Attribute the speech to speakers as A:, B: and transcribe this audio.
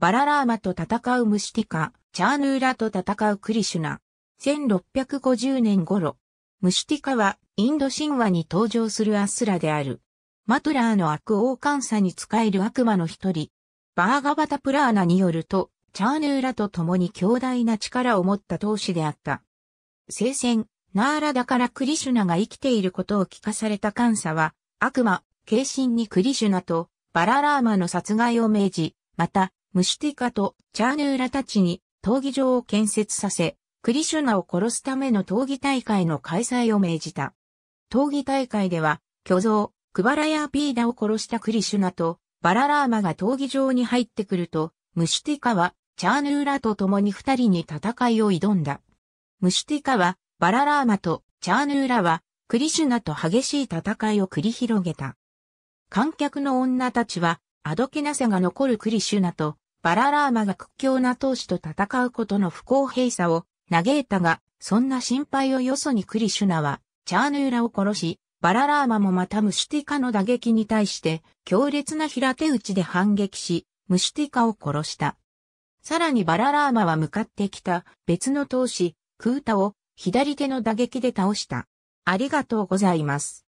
A: バララーマと戦うムシティカ、チャーヌーラと戦うクリシュナ。1650年頃、ムシティカはインド神話に登場するアスラである。マトラーの悪王監査に仕える悪魔の一人。バーガバタプラーナによると、チャーヌーラと共に強大な力を持った闘士であった。聖戦、ナーラだからクリシュナが生きていることを聞かされた監査は、悪魔、軽心にクリシュナとバララーマの殺害を命じ、また、ムシティカとチャーヌーラたちに闘技場を建設させ、クリシュナを殺すための闘技大会の開催を命じた。闘技大会では、巨像、クバラヤーピーダを殺したクリシュナと、バララーマが闘技場に入ってくると、ムシティカは、チャーヌーラと共に二人に戦いを挑んだ。ムシティカは、バララーマとチャーヌーラは、クリシュナと激しい戦いを繰り広げた。観客の女たちは、あどけなさが残るクリシュナと、バララーマが屈強な闘士と戦うことの不公平さを嘆いたが、そんな心配をよそにクリシュナは、チャーヌーラを殺し、バララーマもまたムシュティカの打撃に対して強烈な平手打ちで反撃し、ムシュティカを殺した。さらにバララーマは向かってきた別の闘士、クータを左手の打撃で倒した。ありがとうございます。